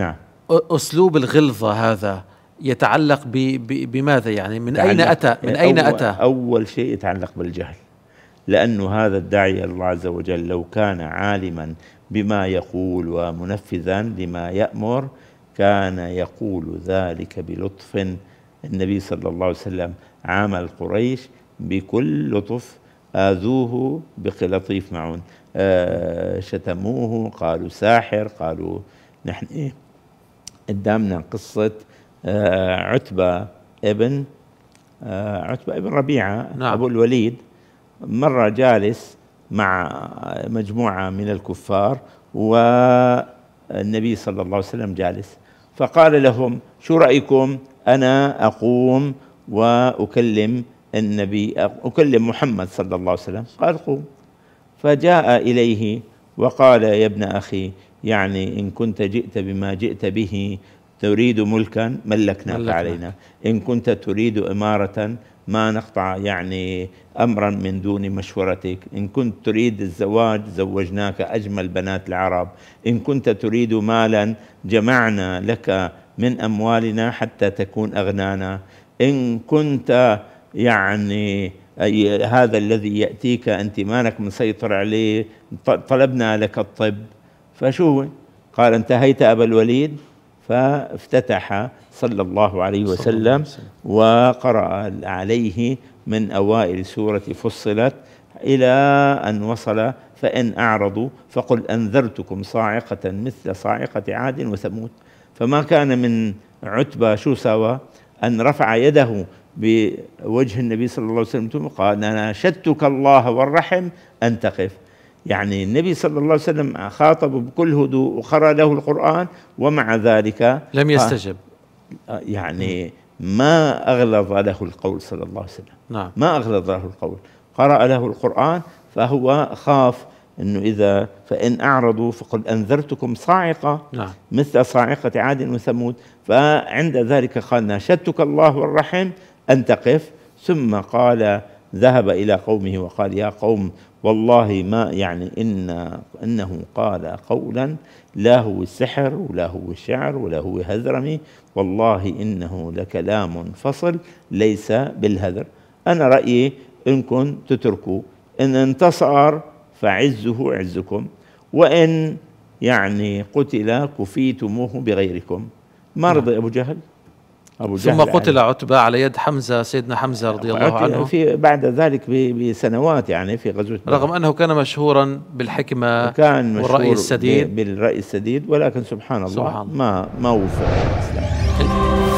نعم اسلوب الغلظه هذا يتعلق ب ب بماذا يعني من اين اتى من اين أول اتى اول شيء يتعلق بالجهل لأن هذا الداعي الله عز وجل لو كان عالما بما يقول ومنفذا لما يأمر كان يقول ذلك بلطف النبي صلى الله عليه وسلم عامل قريش بكل لطف آذوه بقلطيف معون آه، شتموه قالوا ساحر قالوا نحن إيه قدامنا قصة آه، عتبة ابن آه، عتبة ابن ربيعة نعم. أبو الوليد مرة جالس مع مجموعة من الكفار والنبي صلى الله عليه وسلم جالس فقال لهم شو رأيكم أنا أقوم وأكلم النبي أكلم محمد صلى الله عليه وسلم قال قوم فجاء إليه وقال يا ابن أخي يعني إن كنت جئت بما جئت به تريد ملكا ملكناك ملكنا. علينا إن كنت تريد إمارة ما نقطع يعني أمرا من دون مشورتك إن كنت تريد الزواج زوجناك أجمل بنات العرب إن كنت تريد مالا جمعنا لك من أموالنا حتى تكون أغنانا إن كنت يعني أي هذا الذي يأتيك أنت مانك مسيطر عليه طلبنا لك الطب فشو قال انتهيت أبا الوليد فافتتح صلى الله عليه وسلم وقرأ عليه من أوائل سورة فصلت إلى أن وصل فإن أعرضوا فقل أنذرتكم صاعقة مثل صاعقة عاد وثمود فما كان من عتبة شو سوى أن رفع يده بوجه النبي صلى الله عليه وسلم قال ناشدتك الله والرحم أن تقف يعني النبي صلى الله عليه وسلم خاطبه بكل هدوء وقرأ له القرآن ومع ذلك لم يستجب آه، يعني ما أغلظ له القول صلى الله عليه وسلم نعم. ما أغلظ له القول قرأ له القرآن فهو خاف أنه إذا فإن أعرضوا فقد أنذرتكم صاعقة نعم. مثل صاعقة عاد وثمود فعند ذلك قال ناشدتك الله والرحم أن تقف ثم قال ذهب إلى قومه وقال يا قوم والله ما يعني إن إنه قال قولا لا هو سحر ولا هو شعر ولا هو هذرمي والله إنه لكلام فصل ليس بالهذر أنا رأيي إنكم تتركوا إن انتصر فعزه عزكم وإن يعني قتل كفيتموه بغيركم ما رضي أبو جهل أبو ثم قتل يعني. عتبة على يد حمزة سيدنا حمزة رضي الله عنه في بعد ذلك بسنوات يعني في غزوة رغم أنه كان مشهورا بالحكمة كان مشهور والرأي السديد بالرأي السديد ولكن سبحان الله سبحان ما ما وفق الإسلام